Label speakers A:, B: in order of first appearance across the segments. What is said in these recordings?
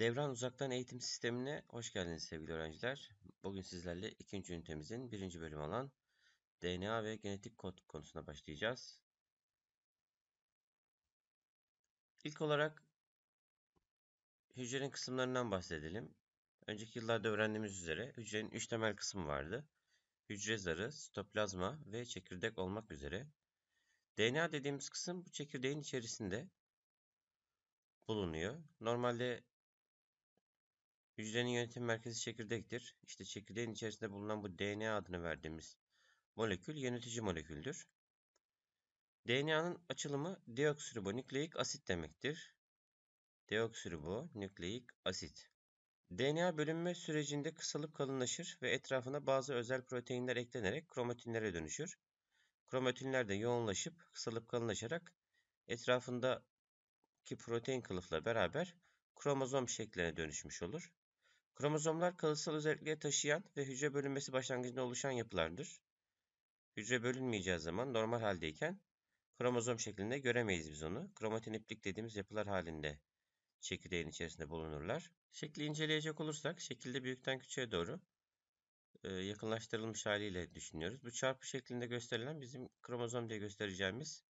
A: Devran Uzaktan Eğitim Sistemi'ne hoş geldiniz sevgili öğrenciler. Bugün sizlerle ikinci ünitemizin birinci bölümü olan DNA ve genetik kod konusuna başlayacağız. İlk olarak hücrenin kısımlarından bahsedelim. Önceki yıllarda öğrendiğimiz üzere hücrenin üç temel kısmı vardı. Hücre zarı, sitoplazma ve çekirdek olmak üzere. DNA dediğimiz kısım bu çekirdeğin içerisinde bulunuyor. Normalde Hücrenin yönetim merkezi çekirdektir. İşte çekirdeğin içerisinde bulunan bu DNA adını verdiğimiz molekül yönetici moleküldür. DNA'nın açılımı deoksiribonükleik asit demektir. Deoksiribonükleik asit. DNA bölünme sürecinde kısalıp kalınlaşır ve etrafına bazı özel proteinler eklenerek kromatinlere dönüşür. Kromatinler de yoğunlaşıp kısalıp kalınlaşarak etrafındaki protein kılıfla beraber kromozom şekline dönüşmüş olur. Kromozomlar kalıtsal özellikleri taşıyan ve hücre bölünmesi başlangıcında oluşan yapılardır. Hücre bölünmeyeceği zaman normal haldeyken kromozom şeklinde göremeyiz biz onu. Kromatin iplik dediğimiz yapılar halinde çekirdeğin içerisinde bulunurlar. Şekli inceleyecek olursak şekilde büyükten küçüğe doğru e, yakınlaştırılmış haliyle düşünüyoruz. Bu çarpı şeklinde gösterilen bizim kromozom diye göstereceğimiz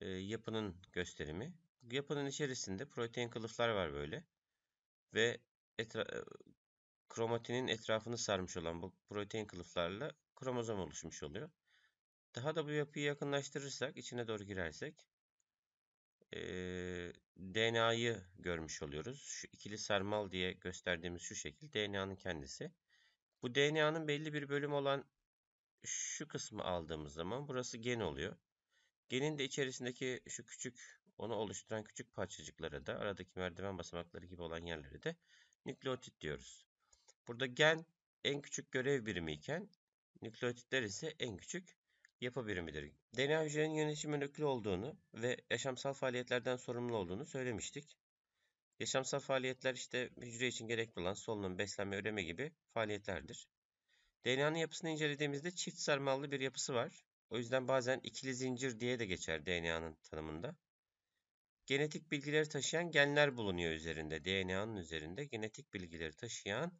A: e, yapının gösterimi. Yapının içerisinde protein kılıflar var böyle. Ve etra e, kromatinin etrafını sarmış olan bu protein kılıflarla kromozom oluşmuş oluyor. Daha da bu yapıyı yakınlaştırırsak, içine doğru girersek e, DNA'yı görmüş oluyoruz. Şu ikili sarmal diye gösterdiğimiz şu şekil DNA'nın kendisi. Bu DNA'nın belli bir bölüm olan şu kısmı aldığımız zaman burası gen oluyor. Genin de içerisindeki şu küçük onu oluşturan küçük parçacıklara da aradaki merdiven basamakları gibi olan yerleri de nükleotit diyoruz. Burada gen en küçük görev birimi iken nükleotitler ise en küçük yapı birimidir. DNA hücrenin yönetişimin yüklü olduğunu ve yaşamsal faaliyetlerden sorumlu olduğunu söylemiştik. Yaşamsal faaliyetler işte hücre için gerekli olan solunum, beslenme, üreme gibi faaliyetlerdir. DNA'nın yapısını incelediğimizde çift sarmallı bir yapısı var. O yüzden bazen ikili zincir diye de geçer DNA'nın tanımında genetik bilgileri taşıyan genler bulunuyor üzerinde. DNA'nın üzerinde genetik bilgileri taşıyan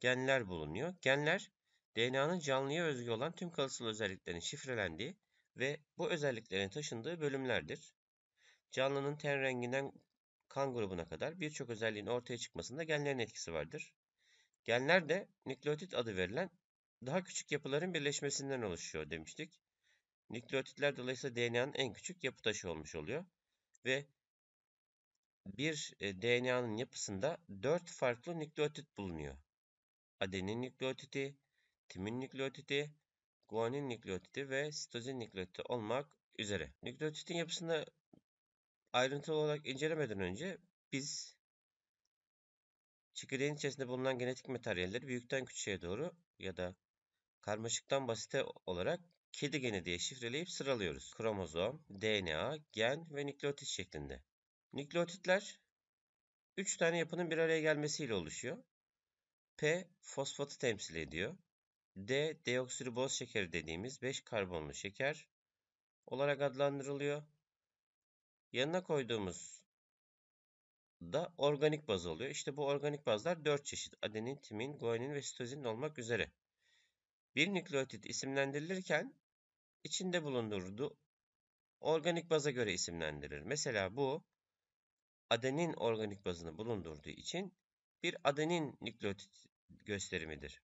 A: genler bulunuyor. Genler DNA'nın canlıya özgü olan tüm kalıtsal özelliklerin şifrelendiği ve bu özelliklerin taşındığı bölümlerdir. Canlının ten renginden kan grubuna kadar birçok özelliğin ortaya çıkmasında genlerin etkisi vardır. Genler de nükleotit adı verilen daha küçük yapıların birleşmesinden oluşuyor demiştik. Nükleotitler dolayısıyla DNA'nın en küçük yapı taşı olmuş oluyor ve bir e, DNA'nın yapısında 4 farklı nükleotit bulunuyor. Adenin nükleotiti, timin nükleotiti, guanin nükleotiti ve sitozin nükleotiti olmak üzere. Nükleotitin yapısını ayrıntılı olarak incelemeden önce biz çekirdeğin içerisinde bulunan genetik materyalleri büyükten küçüğe doğru ya da karmaşıktan basite olarak kedi geni diye şifreleyip sıralıyoruz. Kromozom, DNA, gen ve nükleotit şeklinde. Nükleotitler 3 tane yapının bir araya gelmesiyle oluşuyor. P fosfatı temsil ediyor. D deoksiriboz şekeri dediğimiz 5 karbonlu şeker olarak adlandırılıyor. Yanına koyduğumuz da organik baz oluyor. İşte bu organik bazlar 4 çeşit. Adenin, timin, guanin ve sitozin olmak üzere. Bir nükleotit isimlendirilirken içinde bulundurduğu organik baza göre isimlendirilir. Mesela bu adenin organik bazını bulundurduğu için bir adenin nükleotit gösterimidir.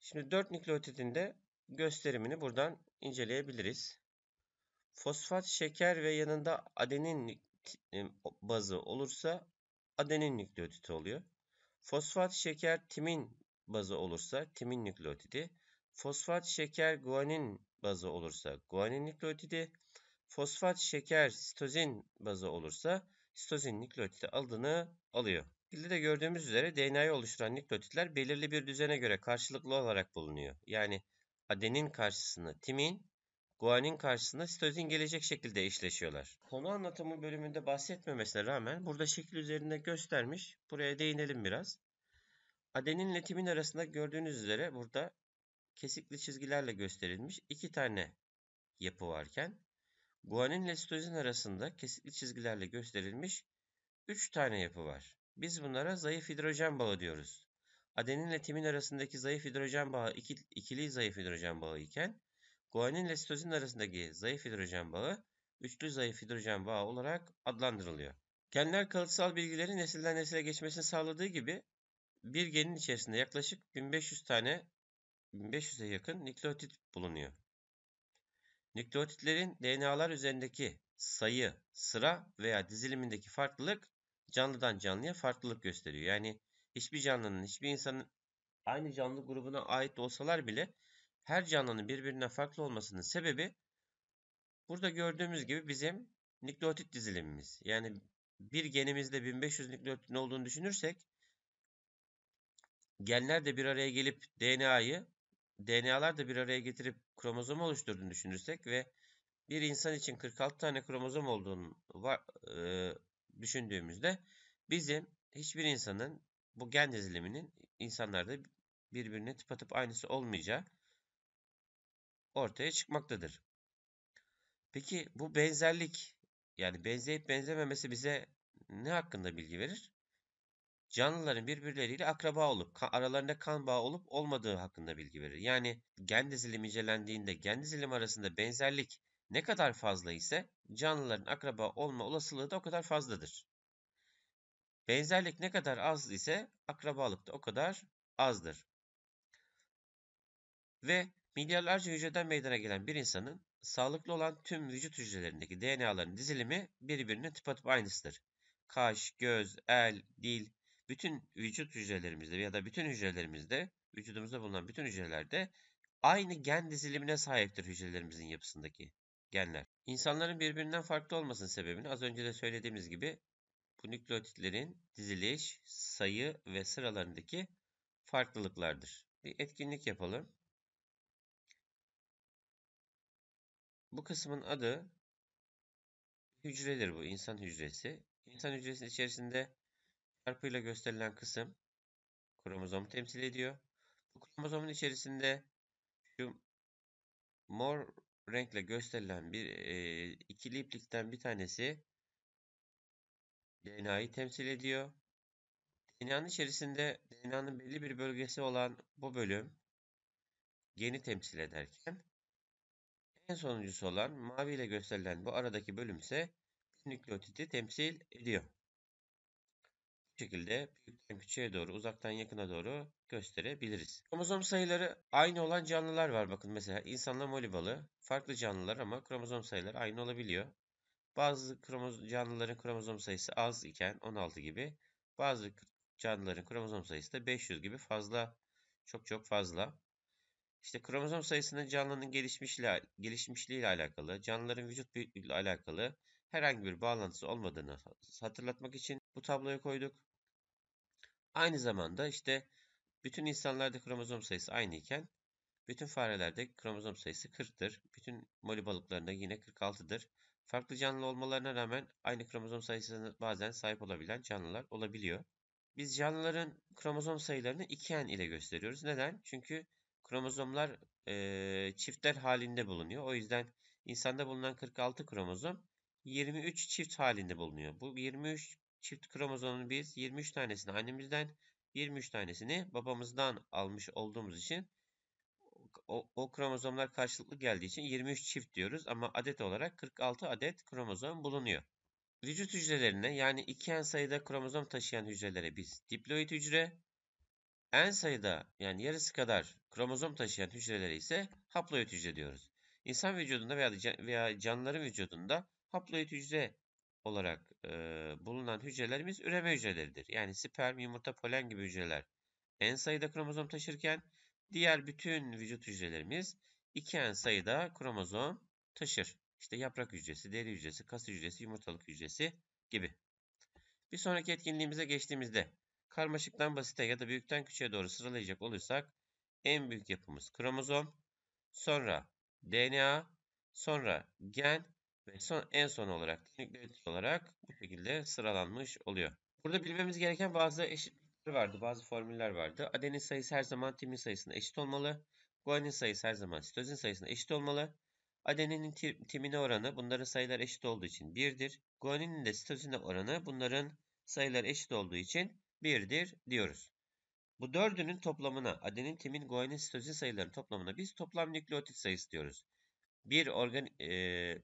A: Şimdi 4 nükleotidin de gösterimini buradan inceleyebiliriz. Fosfat, şeker ve yanında adenin bazı olursa adenin nükleotidi oluyor. Fosfat, şeker, timin bazı olursa timin nükleotidi. Fosfat, şeker, guanin bazı olursa guanin nükleotidi. Fosfat, şeker, sitozin bazı olursa sitozin nükleotidi adını alıyor. Şekilde de gördüğümüz üzere DNA'yı oluşturan nükleotitler belirli bir düzene göre karşılıklı olarak bulunuyor. Yani adenin karşısına timin, guanin karşısına sitozin gelecek şekilde eşleşiyorlar. Konu anlatımı bölümünde bahsetmemesine rağmen burada şekil üzerinde göstermiş. Buraya değinelim biraz. Adenin ile timin arasında gördüğünüz üzere burada kesikli çizgilerle gösterilmiş iki tane yapı varken Guanin ile sitozin arasında kesitli çizgilerle gösterilmiş 3 tane yapı var. Biz bunlara zayıf hidrojen bağı diyoruz. Adeninle timin arasındaki zayıf hidrojen bağı iki, ikili zayıf hidrojen bağı iken guanin ile sitozin arasındaki zayıf hidrojen bağı üçlü zayıf hidrojen bağı olarak adlandırılıyor. Genler kalıtsal bilgilerin nesilden nesile geçmesini sağladığı gibi bir genin içerisinde yaklaşık 1500 tane 1500'e yakın nükleotit bulunuyor. Nükleotitlerin DNA'lar üzerindeki sayı, sıra veya dizilimindeki farklılık canlıdan canlıya farklılık gösteriyor. Yani hiçbir canlının, hiçbir insanın aynı canlı grubuna ait olsalar bile her canlının birbirinden farklı olmasının sebebi burada gördüğümüz gibi bizim nükleotit dizilimimiz. Yani bir genimizde 1500 nükleotitin olduğunu düşünürsek genler de bir araya gelip DNA'yı DNA'lar da bir araya getirip kromozom oluşturduğunu düşünürsek ve bir insan için 46 tane kromozom olduğunu var, e, düşündüğümüzde bizim hiçbir insanın bu gen diziliminin insanlarda birbirine tıpatıp aynısı olmayacağı ortaya çıkmaktadır. Peki bu benzerlik yani benzeyip benzememesi bize ne hakkında bilgi verir? canlıların birbirleriyle akraba olup aralarında kan bağı olup olmadığı hakkında bilgi verir. Yani gen dizilimi incelendiğinde gen dizilim arasında benzerlik ne kadar fazla ise canlıların akraba olma olasılığı da o kadar fazladır. Benzerlik ne kadar az ise akrabalık da o kadar azdır. Ve milyarlarca hücreden meydana gelen bir insanın sağlıklı olan tüm vücut hücrelerindeki DNA'ların dizilimi birbirine tıpatıp aynısıdır. Kaş, göz, el, dil, bütün vücut hücrelerimizde ya da bütün hücrelerimizde vücudumuzda bulunan bütün hücrelerde aynı gen dizilimine sahiptir hücrelerimizin yapısındaki genler. İnsanların birbirinden farklı olmasının sebebini az önce de söylediğimiz gibi bu nükleotitlerin diziliş, sayı ve sıralarındaki farklılıklardır. Bir etkinlik yapalım. Bu kısmın adı hücredir bu insan hücresi. İnsan hücresinin içerisinde çarpıyla gösterilen kısım kromozomu temsil ediyor. Bu kromozomun içerisinde şu mor renkle gösterilen bir e, ikili iplikten bir tanesi DNA'yı temsil ediyor. DNA'nın içerisinde DNA'nın belli bir bölgesi olan bu bölüm geni temsil ederken en sonuncusu olan mavi ile gösterilen bu aradaki bölüm ise nükleotidi temsil ediyor şekilde büyükten küçüğe doğru, uzaktan yakına doğru gösterebiliriz. Kromozom sayıları aynı olan canlılar var. Bakın mesela insanla moli balı farklı canlılar ama kromozom sayıları aynı olabiliyor. Bazı kromoz canlıların kromozom sayısı az iken 16 gibi, bazı canlıların kromozom sayısı da 500 gibi fazla, çok çok fazla. İşte kromozom sayısının canlının gelişmişliği, gelişmişliği ile alakalı, canlıların vücut büyüklüğü ile alakalı herhangi bir bağlantısı olmadığını hatırlatmak için bu tabloyu koyduk. Aynı zamanda işte bütün insanlarda kromozom sayısı aynı iken bütün farelerde kromozom sayısı 40'tır. Bütün moli balıklarında yine 46'dır. Farklı canlı olmalarına rağmen aynı kromozom sayısına bazen sahip olabilen canlılar olabiliyor. Biz canlıların kromozom sayılarını 2n ile gösteriyoruz. Neden? Çünkü kromozomlar e, çiftler halinde bulunuyor. O yüzden insanda bulunan 46 kromozom 23 çift halinde bulunuyor. Bu 23 çift kromozomun biz 23 tanesini annemizden 23 tanesini babamızdan almış olduğumuz için o, o kromozomlar karşılıklı geldiği için 23 çift diyoruz ama adet olarak 46 adet kromozom bulunuyor. Vücut hücrelerine yani iki en sayıda kromozom taşıyan hücrelere biz diploid hücre, en sayıda yani yarısı kadar kromozom taşıyan hücrelere ise haploid hücre diyoruz. İnsan vücudunda veya, veya canlıların vücudunda haploid hücre olarak e, bulunan hücrelerimiz üreme hücreleridir. Yani sperm, yumurta, polen gibi hücreler en sayıda kromozom taşırken diğer bütün vücut hücrelerimiz iki en sayıda kromozom taşır. İşte yaprak hücresi, deri hücresi, kas hücresi, yumurtalık hücresi gibi. Bir sonraki etkinliğimize geçtiğimizde karmaşıktan basite ya da büyükten küçüğe doğru sıralayacak olursak en büyük yapımız kromozom, sonra DNA, sonra gen ve son, en son olarak da nükleotit olarak bu şekilde sıralanmış oluyor. Burada bilmemiz gereken bazı eşitlikler vardı, bazı formüller vardı. Adenin sayısı her zaman timin sayısına eşit olmalı. Guanin sayısı her zaman sitozin sayısına eşit olmalı. Adeninin timine oranı bunların sayılar eşit olduğu için 1'dir. Guaninin de sitozine oranı bunların sayılar eşit olduğu için 1'dir diyoruz. Bu dördünün toplamına adenin, timin, guanin, sitozin sayılarının toplamına biz toplam nükleotit sayısı diyoruz. Bir organ e,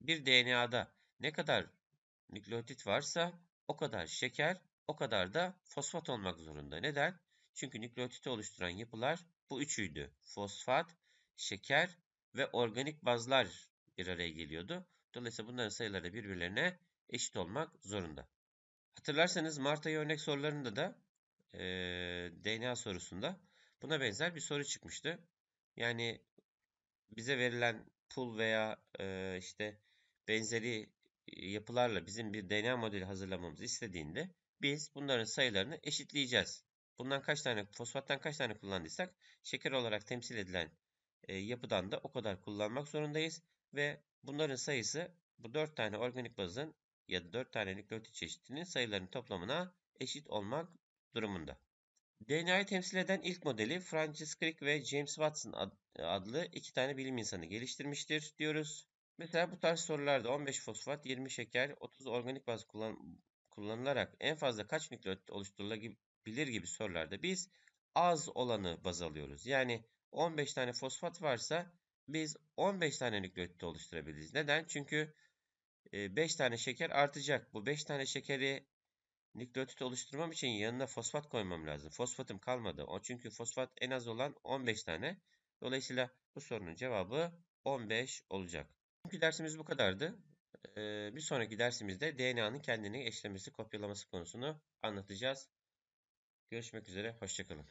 A: bir DNA'da ne kadar nükleotit varsa o kadar şeker, o kadar da fosfat olmak zorunda. Neden? Çünkü nükleotiti oluşturan yapılar bu üçüydü. Fosfat, şeker ve organik bazlar bir araya geliyordu. Dolayısıyla bunların sayıları birbirlerine eşit olmak zorunda. Hatırlarsanız Mart ayı örnek sorularında da e, DNA sorusunda buna benzer bir soru çıkmıştı. Yani bize verilen pul veya e, işte benzeri yapılarla bizim bir DNA modeli hazırlamamızı istediğinde biz bunların sayılarını eşitleyeceğiz. Bundan kaç tane fosfattan kaç tane kullandıysak şeker olarak temsil edilen e, yapıdan da o kadar kullanmak zorundayız ve bunların sayısı bu 4 tane organik bazın ya da 4 tane nükleotit çeşitinin sayılarının toplamına eşit olmak durumunda. DNA'yı temsil eden ilk modeli Francis Crick ve James Watson adlı iki tane bilim insanı geliştirmiştir diyoruz. Mesela bu tarz sorularda 15 fosfat, 20 şeker, 30 organik baz kullan kullanılarak en fazla kaç nükleot oluşturulabilir gibi sorularda biz az olanı baz alıyoruz. Yani 15 tane fosfat varsa biz 15 tane nükleotit oluşturabiliriz. Neden? Çünkü 5 e, tane şeker artacak. Bu 5 tane şekeri nükleotit oluşturmam için yanına fosfat koymam lazım. Fosfatım kalmadı. O çünkü fosfat en az olan 15 tane. Dolayısıyla bu sorunun cevabı 15 olacak. Bugünkü dersimiz bu kadardı. Bir sonraki dersimizde DNA'nın kendini eşlemesi, kopyalaması konusunu anlatacağız. Görüşmek üzere, hoşçakalın.